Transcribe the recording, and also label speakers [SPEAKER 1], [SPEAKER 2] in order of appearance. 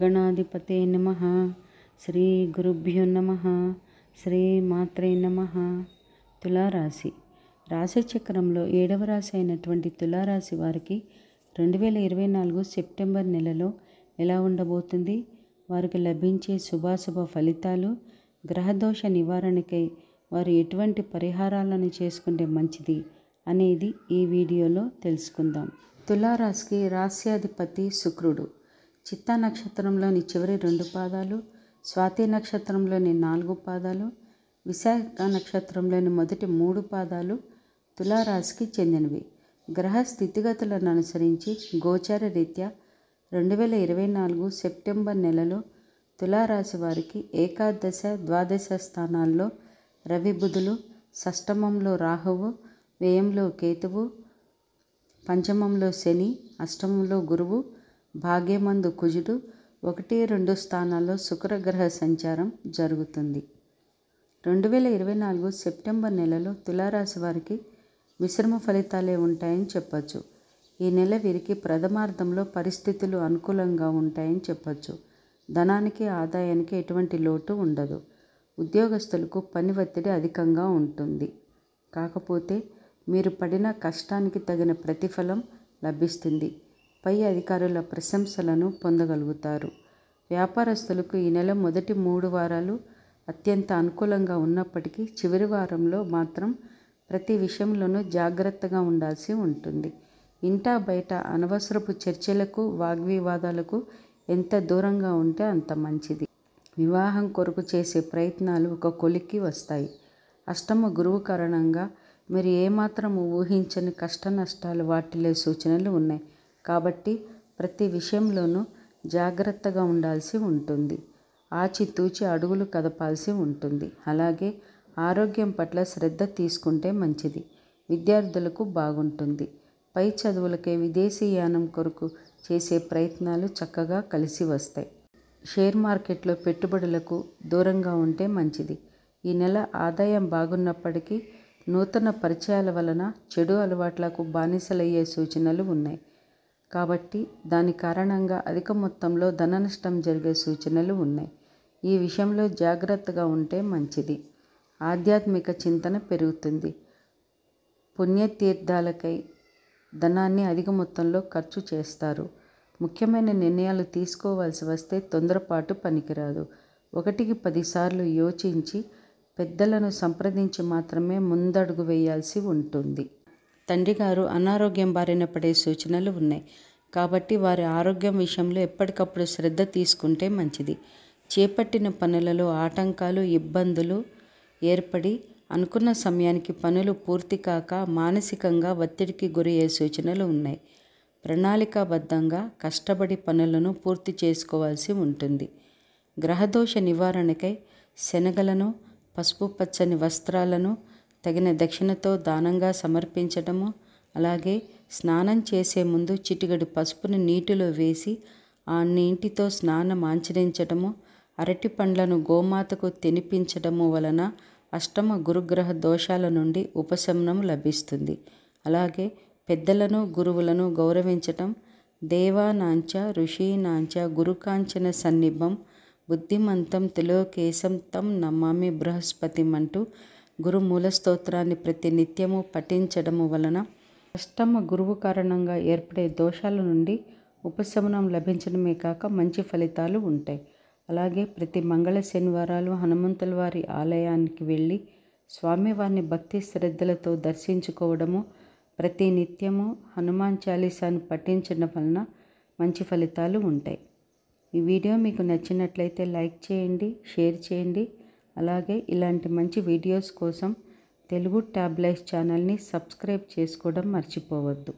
[SPEAKER 1] గణాధిపతే నమ శ్రీ గురుభ్యో నమ శ్రీ మాత్రే నమ తులారాశి చక్రంలో ఏడవ రాశి అయినటువంటి తులారాశి వారికి రెండు వేల ఇరవై నాలుగు సెప్టెంబర్ నెలలో ఎలా ఉండబోతుంది వారికి లభించే శుభాశుభ ఫలితాలు గ్రహదోష నివారణకై వారు ఎటువంటి పరిహారాలను చేసుకుంటే మంచిది అనేది ఈ వీడియోలో తెలుసుకుందాం తులారాశికి రాశ్యాధిపతి శుక్రుడు చిత్తా నక్షత్రంలోని చివరి రెండు పాదాలు స్వాతి నక్షత్రంలోని నాలుగు పాదాలు విశాఖ నక్షత్రంలోని మొదటి మూడు పాదాలు తులారాశికి చెందినవి గ్రహ స్థితిగతులను అనుసరించి గోచార రీత్యా రెండు వేల ఇరవై నాలుగు సెప్టెంబర్ నెలలో తులారాశి వారికి ఏకాదశ ద్వాదశ స్థానాల్లో రవి బుధులు షష్టమంలో రాహువు వ్యయంలో కేతువు పంచమంలో శని అష్టమంలో గురువు భాగ్యమందు కుజుడు ఒకటి రెండు స్థానాల్లో శుక్రగ్రహ సంచారం జరుగుతుంది రెండు వేల ఇరవై నాలుగు సెప్టెంబర్ నెలలో తులారాశి వారికి మిశ్రమ ఫలితాలే ఉంటాయని చెప్పచ్చు ఈ నెల వీరికి ప్రథమార్థంలో పరిస్థితులు అనుకూలంగా ఉంటాయని చెప్పచ్చు ధనానికి ఆదాయానికి ఎటువంటి లోటు ఉండదు ఉద్యోగస్తులకు పని ఒత్తిడి అధికంగా ఉంటుంది కాకపోతే మీరు పడిన కష్టానికి తగిన ప్రతిఫలం లభిస్తుంది పై అధికారుల ప్రశంసలను పొందగలుగుతారు వ్యాపారస్తులకు ఈ నెల మొదటి మూడు వారాలు అత్యంత అనుకూలంగా ఉన్నప్పటికీ చివరి వారంలో మాత్రం ప్రతి విషయంలోనూ జాగ్రత్తగా ఉండాల్సి ఉంటుంది ఇంటా బయట అనవసరపు చర్చలకు వాగ్వివాదాలకు ఎంత దూరంగా ఉంటే అంత మంచిది వివాహం కొరకు చేసే ప్రయత్నాలు ఒక కొలిక్కి వస్తాయి అష్టమ గురువు కారణంగా మీరు ఏమాత్రం ఊహించని కష్ట నష్టాలు వాటిలో సూచనలు ఉన్నాయి కాబట్టి ప్రతి విషయంలోనూ జాగ్రత్తగా ఉండాల్సి ఉంటుంది ఆచితూచి అడుగులు కదపాల్సి ఉంటుంది అలాగే ఆరోగ్యం పట్ల శ్రద్ధ తీసుకుంటే మంచిది విద్యార్థులకు బాగుంటుంది పై చదువులకే విదేశీయానం కొరకు చేసే ప్రయత్నాలు చక్కగా కలిసి వస్తాయి షేర్ మార్కెట్లో పెట్టుబడులకు దూరంగా ఉంటే మంచిది ఈ నెల ఆదాయం బాగున్నప్పటికీ నూతన పరిచయాల వలన చెడు అలవాట్లకు బానిసలయ్యే సూచనలు ఉన్నాయి కాబట్టి దాని కారణంగా అధిక మొత్తంలో ధన నష్టం జరిగే సూచనలు ఉన్నాయి ఈ విషయంలో జాగ్రత్తగా ఉంటే మంచిది ఆధ్యాత్మిక చింతన పెరుగుతుంది పుణ్యతీర్థాలకై ధనాన్ని అధిక మొత్తంలో ఖర్చు చేస్తారు ముఖ్యమైన నిర్ణయాలు తీసుకోవాల్సి వస్తే తొందరపాటు పనికిరాదు ఒకటికి పదిసార్లు యోచించి పెద్దలను సంప్రదించి మాత్రమే ముందడుగు వేయాల్సి ఉంటుంది తండ్రి గారు అనారోగ్యం బారిన పడే సూచనలు ఉన్నాయి కాబట్టి వారి ఆరోగ్యం విషయంలో ఎప్పటికప్పుడు శ్రద్ధ తీసుకుంటే మంచిది చేపట్టిన పనులలో ఆటంకాలు ఇబ్బందులు ఏర్పడి అనుకున్న సమయానికి పనులు పూర్తి కాక మానసికంగా ఒత్తిడికి గురయ్యే సూచనలు ఉన్నాయి ప్రణాళికాబద్ధంగా కష్టపడి పనులను పూర్తి చేసుకోవాల్సి ఉంటుంది గ్రహదోష నివారణకై శనగలను పసుపు పచ్చని వస్త్రాలను తగిన దక్షిణతో దానంగా సమర్పించడము అలాగే స్నానం చేసే ముందు చిటిగడు పసుపును నీటిలో వేసి ఆ నీటితో స్నానం ఆచరించడము అరటి పండ్లను గోమాతకు తినిపించడము వలన అష్టమ గురుగ్రహ దోషాల నుండి ఉపశమనం లభిస్తుంది అలాగే పెద్దలను గురువులను గౌరవించటం దేవానాంచ ఋషీనాంచ గురుకాంచన సన్నిభం బుద్ధిమంతం తిలోకేశం తం నమామి బృహస్పతి అంటూ గురుమూల స్తోత్రాన్ని ప్రతి నిత్యము పఠించడము వలన అష్టమ గురువు కారణంగా ఏర్పడే దోషాల నుండి ఉపశమనం లభించడమే కాక మంచి ఫలితాలు ఉంటాయి అలాగే ప్రతి మంగళ శనివారాలు హనుమంతుల వారి ఆలయానికి వెళ్ళి స్వామివారిని భక్తి శ్రద్ధలతో దర్శించుకోవడము ప్రతి నిత్యము హనుమాన్ చాలీసాను పఠించడం వలన మంచి ఫలితాలు ఉంటాయి ఈ వీడియో మీకు నచ్చినట్లయితే లైక్ చేయండి షేర్ చేయండి అలాగే ఇలాంటి మంచి వీడియోస్ కోసం తెలుగు ట్యాబ్లైస్ ఛానల్ని సబ్స్క్రైబ్ చేసుకోవడం మర్చిపోవద్దు